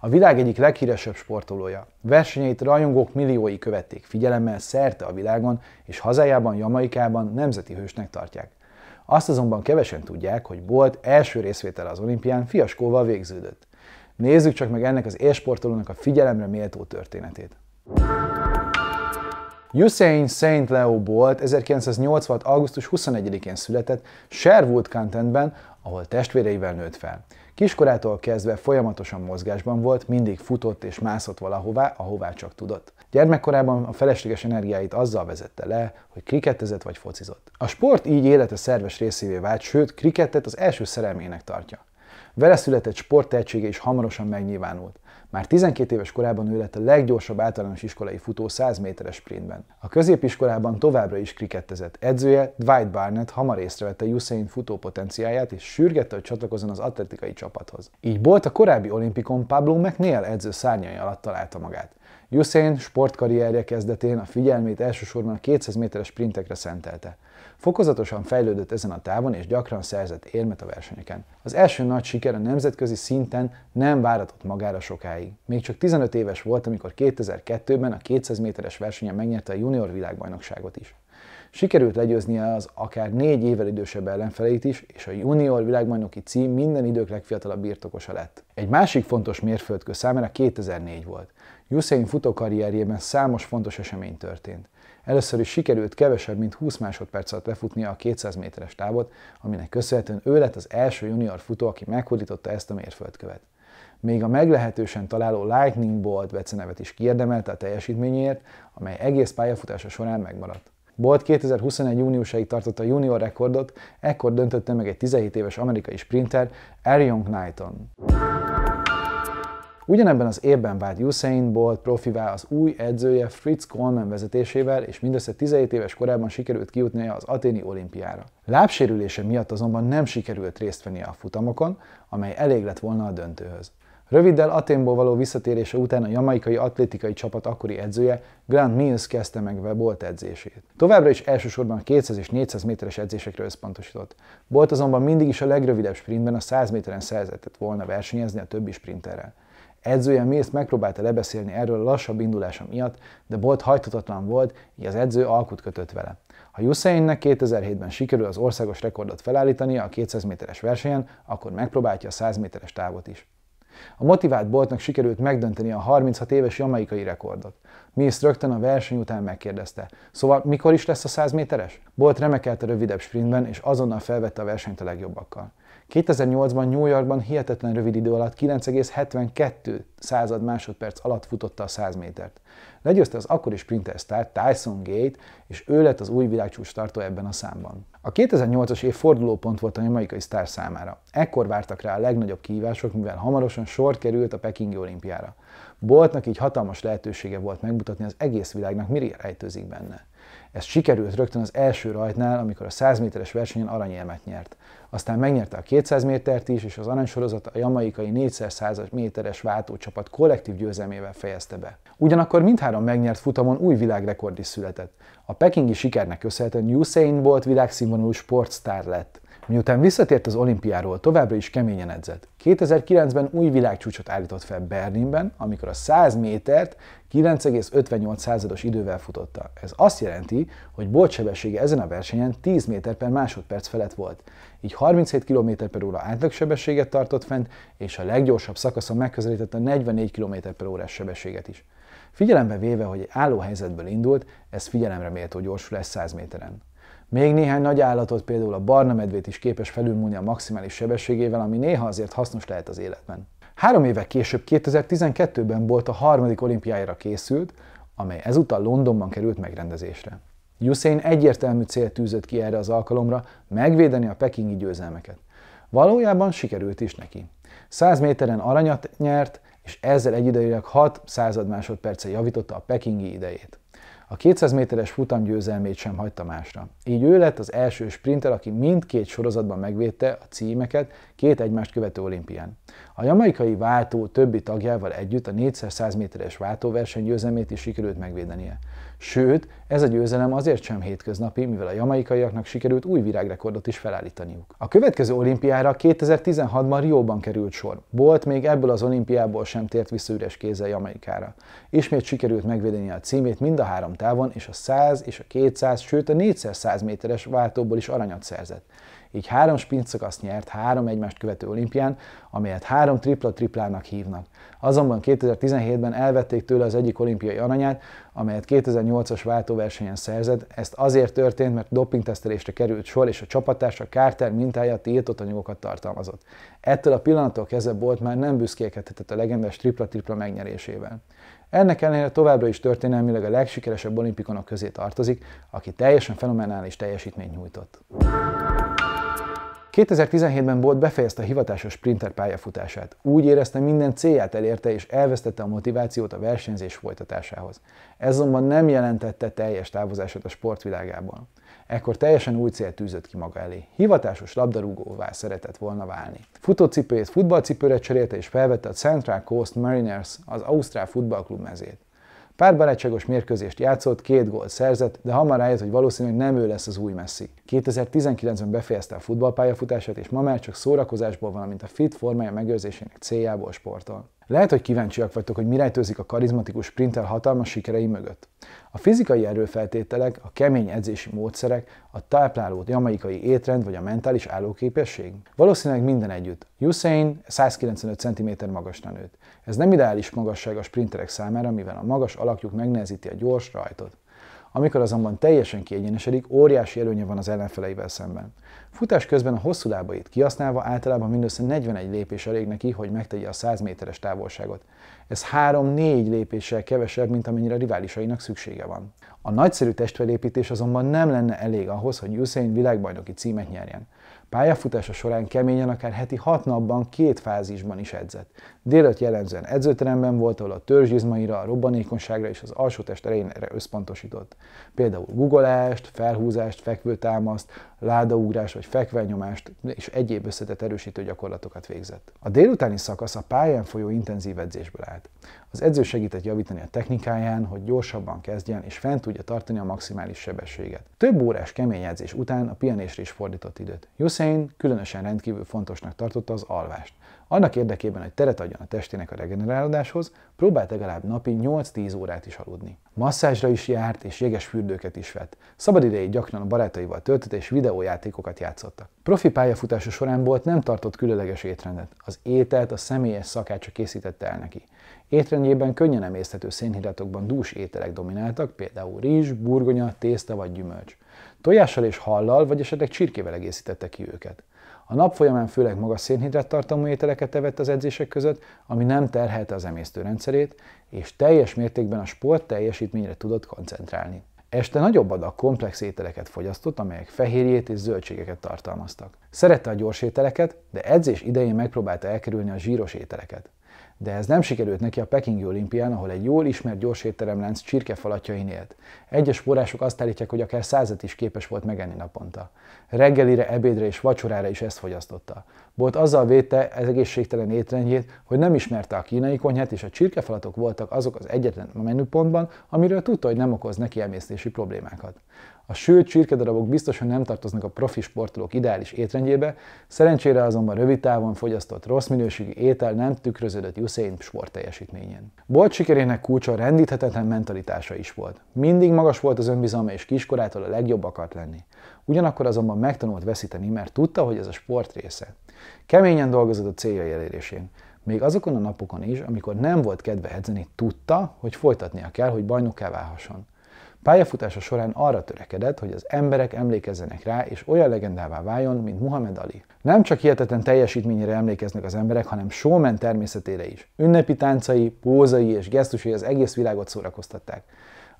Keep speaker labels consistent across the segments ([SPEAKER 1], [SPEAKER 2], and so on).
[SPEAKER 1] A világ egyik leghíresebb sportolója. Versenyeit rajongók milliói követték figyelemmel szerte a világon, és hazájában, Jamaikában nemzeti hősnek tartják. Azt azonban kevesen tudják, hogy Bolt első részvétele az olimpián fiaskóval végződött. Nézzük csak meg ennek az élsportolónak a figyelemre méltó történetét. Usain saint Leo Bolt 1986. augusztus 21-én született Sherwood Cantonben, ahol testvéreivel nőtt fel. Kiskorától kezdve folyamatosan mozgásban volt, mindig futott és mászott valahová, ahová csak tudott. Gyermekkorában a felesleges energiáit azzal vezette le, hogy krikettezett vagy focizott. A sport így élete szerves részévé vált, sőt, krikettet az első szerelmének tartja. Vele született sporttehetsége is hamarosan megnyilvánult. Már 12 éves korában ő lett a leggyorsabb általános iskolai futó 100 méteres sprintben. A középiskolában továbbra is krikettezett. Edzője Dwight Barnett hamar észrevette Usain futó potenciáját és sürgette, hogy csatlakozzon az atletikai csapathoz. Így volt a korábbi olimpikon Pablo McNeil edző szárnyai alatt találta magát. Usain sportkarrierje kezdetén a figyelmét elsősorban a 200 méteres sprintekre szentelte. Fokozatosan fejlődött ezen a távon és gyakran szerzett érmet a versenyeken. Az első nagy siker a nemzetközi szinten nem váratott magára sokáig. Még csak 15 éves volt, amikor 2002-ben a 200 méteres versenyen megnyerte a junior világbajnokságot is. Sikerült legyőznie az akár négy évvel idősebb ellenfeleit is, és a junior világbajnoki cím minden idők legfiatalabb birtokosa lett. Egy másik fontos mérföldkő számára 2004 volt. Usain futókarrierjében számos fontos esemény történt. Először is sikerült kevesebb, mint 20 másodperc alatt lefutnia a 200 méteres távot, aminek köszönhetően ő lett az első junior futó, aki meghódította ezt a mérföldkövet. Még a meglehetősen találó Lightning Bolt becenevet is kiérdemelte a teljesítményért, amely egész pályafutása során megmaradt. Bolt 2021 júniusáig tartotta a junior rekordot, ekkor döntötte meg egy 17 éves amerikai sprinter Arion Knighton. Ugyanebben az évben vált Usain Bolt profivá az új edzője Fritz Coleman vezetésével, és mindössze 17 éves korában sikerült kijutnia az aténi olimpiára. Lábsérülése miatt azonban nem sikerült részt vennie a futamokon, amely elég lett volna a döntőhöz. Röviddel Aténból való visszatérése után a jamaikai atlétikai csapat akkori edzője Grant Mills kezdte meg vele Bolt edzését. Továbbra is elsősorban a 200 és 400 méteres edzésekre összpontosított. Bolt azonban mindig is a legrövidebb sprintben a 100 méteren szerzett volna versenyezni a többi sprinterrel. Edzője Mills megpróbálta lebeszélni erről a lassabb indulása miatt, de Bolt hajtatatlan volt, így az edző alkut kötött vele. Ha Usainnek 2007-ben sikerül az országos rekordot felállítania a 200 méteres versenyen, akkor megpróbálja a 100 méteres távot is. A motivált Boltnak sikerült megdönteni a 36 éves jamaikai rekordot. Mills rögtön a verseny után megkérdezte, szóval mikor is lesz a 100 méteres? Bolt remekelt a rövidebb sprintben, és azonnal felvette a versenyt a legjobbakkal. 2008-ban New Yorkban hihetetlen rövid idő alatt 9,72 század másodperc alatt futotta a 100 métert. Legyőzte az akkori sprinter sztár Tyson Gate, és ő lett az új világcsúcs tartó ebben a számban. A 2008-as év fordulópont volt a jamaikai sztár számára. Ekkor vártak rá a legnagyobb kihívások, mivel hamarosan sor került a Pekingi olimpiára. Boltnak így hatalmas lehetősége volt megmutatni az egész világnak, mire rejtőzik benne. Ez sikerült rögtön az első rajtnál, amikor a 100 méteres versenyen aranyérmet nyert. Aztán megnyerte a 200 métert is, és az aranysorozat a jamaikai 4x100 méteres váltócsapat kollektív győzelmével fejezte be. Ugyanakkor mindhárom megnyert futamon új világrekord is született. A pekingi sikernek köszönhetően Usain Bolt világszínvonalú sportsztár lett. Miután visszatért az olimpiáról, továbbra is keményen edzett. 2009-ben új világcsúcsot állított fel Berlinben, amikor a 100 métert 9,58 százados idővel futotta. Ez azt jelenti, hogy boltsebessége ezen a versenyen 10 méter per másodperc felett volt. Így 37 km per óra átlagsebességet tartott fent, és a leggyorsabb szakaszon megközelítette 44 km per órás sebességet is. Figyelembe véve, hogy álló helyzetből indult, ez figyelemre méltó gyorsulás 100 méteren. Még néhány nagy állatot, például a barna medvét is képes felülmúlni a maximális sebességével, ami néha azért hasznos lehet az életben. Három éve később, 2012-ben volt a harmadik olimpiáira készült, amely ezúttal Londonban került megrendezésre. Usain egyértelmű célt tűzött ki erre az alkalomra, megvédeni a pekingi győzelmeket. Valójában sikerült is neki. 100 méteren aranyat nyert, és ezzel egyidejűleg 6 század másodperce javította a pekingi idejét. A 200 méteres futam győzelmét sem hagyta másra. Így ő lett az első sprinter, aki mindkét sorozatban megvédte a címeket két egymást követő olimpián. A jamaikai váltó többi tagjával együtt a 400 méteres váltóverseny győzelmét is sikerült megvédenie. Sőt, ez a győzelem azért sem hétköznapi, mivel a jamaikaiaknak sikerült új virágrekordot is felállítaniuk. A következő olimpiára 2016-ban Rióban került sor. Bolt még ebből az olimpiából sem tért vissza üres kézzel Jamaikára. Ismét sikerült megvédeni a címét mind a három távon, és a 100 és a 200, sőt a 400 méteres váltóból is aranyat szerzett. Így három sprintszakaszt nyert három egymást követő olimpián, amelyet három tripla-triplának hívnak. Azonban 2017-ben elvették tőle az egyik olimpiai aranyát, amelyet 2008-as váltóversenyen szerzett. Ezt azért történt, mert dopingtesztelésre került sor, és a csapattársa Carter mintája tiltott anyagokat tartalmazott. Ettől a pillanattól kezdve Bolt már nem büszkélkedhetett a legendás tripla-tripla megnyerésével. Ennek ellenére továbbra is történelmileg a legsikeresebb olimpikonok közé tartozik, aki teljesen fenomenális teljesítményt nyújtott. 2017-ben Bolt befejezte a hivatásos sprinter pályafutását. Úgy érezte, minden célját elérte és elvesztette a motivációt a versenyzés folytatásához. Ez azonban nem jelentette teljes távozását a sportvilágából. Ekkor teljesen új célt tűzött ki maga elé. Hivatásos labdarúgóvá szeretett volna válni. Futócipőjét futballcipőre cserélte és felvette a Central Coast Mariners, az Ausztrál futballklub mezét. Pár barátságos mérkőzést játszott, két gólt szerzett, de hamar rájött, hogy valószínűleg nem ő lesz az új Messi. 2019-ben befejezte a futballpályafutását, és ma már csak szórakozásból, valamint a fit formája megőrzésének céljából sportol. Lehet, hogy kíváncsiak vagytok, hogy mi rejtőzik a karizmatikus sprinter hatalmas sikerei mögött. A fizikai erőfeltételek, a kemény edzési módszerek, a tápláló jamaikai étrend vagy a mentális állóképesség? Valószínűleg minden együtt. Usain 195 cm magasra nőtt. Ez nem ideális magasság a sprinterek számára, mivel a magas alakjuk megnehezíti a gyors rajtot. Amikor azonban teljesen kiegyenesedik, óriási előnye van az ellenfeleivel szemben. Futás közben a hosszú lábait kihasználva általában mindössze 41 lépés elég neki, hogy megtegye a 100 méteres távolságot. Ez 3-4 lépéssel kevesebb, mint amennyire riválisainak szüksége van. A nagyszerű testfelépítés azonban nem lenne elég ahhoz, hogy Usain világbajnoki címet nyerjen. Pályafutása során keményen akár heti hat napban, két fázisban is edzett. Délőtt jellemzően edzőteremben volt, ahol a törzsizmaira, a robbanékonyságra és az alsótest erejére összpontosított. Például guggolást, felhúzást, fekvőtámaszt, ládaugrás vagy fekvelnyomást és egyéb összetett erősítő gyakorlatokat végzett. A délutáni szakasz a pályán folyó intenzív edzésből állt. Az edző segített javítani a technikáján, hogy gyorsabban kezdjen és fent tudja tartani a maximális sebességet. Több órás kemény edzés után a pihenésre is fordított időt. Hussein különösen rendkívül fontosnak tartotta az alvást. Annak érdekében, hogy teret adjon a testének a regenerálódáshoz, Próbált legalább napi 8-10 órát is aludni. Masszázsra is járt, és jeges fürdőket is vett. Szabadidejét gyakran a barátaival töltött, és videójátékokat játszottak. Profi pályafutása során volt nem tartott különleges étrendet. Az ételt a személyes szakácsa készítette el neki. Étrendjében könnyen emészthető szénhidratokban dús ételek domináltak, például rizs, burgonya, tészta vagy gyümölcs. Tojással és hallal, vagy esetleg csirkével egészítette ki őket. A nap folyamán főleg magas szénhidrát tartalmú ételeket evett az edzések között, ami nem terhelte az emésztőrendszerét, és teljes mértékben a sport teljesítményre tudott koncentrálni. Este nagyobb adag komplex ételeket fogyasztott, amelyek fehérjét és zöldségeket tartalmaztak. Szerette a gyors ételeket, de edzés idején megpróbálta elkerülni a zsíros ételeket de ez nem sikerült neki a Pekingi olimpián, ahol egy jól ismert gyors étteremlánc csirkefalatjain élt. Egyes források azt állítják, hogy akár százat is képes volt megenni naponta. Reggelire, ebédre és vacsorára is ezt fogyasztotta. Volt azzal védte ez egészségtelen étrendjét, hogy nem ismerte a kínai konyhát, és a csirkefalatok voltak azok az egyetlen menüpontban, amiről tudta, hogy nem okoz neki emésztési problémákat. A sült csirkedarabok biztosan nem tartoznak a profi sportolók ideális étrendjébe, szerencsére azonban rövid távon fogyasztott rossz minőségű étel nem tükröződött Usain sport teljesítményén. Bolt sikerének kulcsa rendíthetetlen mentalitása is volt. Mindig magas volt az önbizalma és kiskorától a legjobb akart lenni. Ugyanakkor azonban megtanult veszíteni, mert tudta, hogy ez a sport része. Keményen dolgozott a céljai elérésén. Még azokon a napokon is, amikor nem volt kedve edzeni, tudta, hogy folytatnia kell, hogy bajnokká válhasson. Pályafutása során arra törekedett, hogy az emberek emlékezzenek rá, és olyan legendává váljon, mint Muhammad Ali. Nem csak hihetetlen teljesítményére emlékeznek az emberek, hanem showman természetére is. Ünnepi táncai, pózai és gesztusai az egész világot szórakoztatták.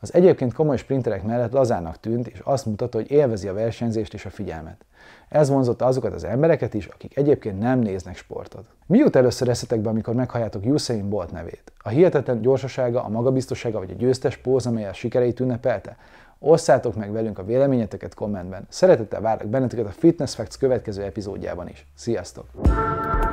[SPEAKER 1] Az egyébként komoly sprinterek mellett lazának tűnt, és azt mutatta, hogy élvezi a versenyzést és a figyelmet. Ez vonzotta azokat az embereket is, akik egyébként nem néznek sportot. Mi jut először eszetekbe, amikor meghalljátok Usain Bolt nevét? A hihetetlen gyorsasága, a magabiztossága vagy a győztes póz, amelyel sikereit ünnepelte? Osszátok meg velünk a véleményeteket kommentben. Szeretettel várlak benneteket a Fitness Facts következő epizódjában is. Sziasztok!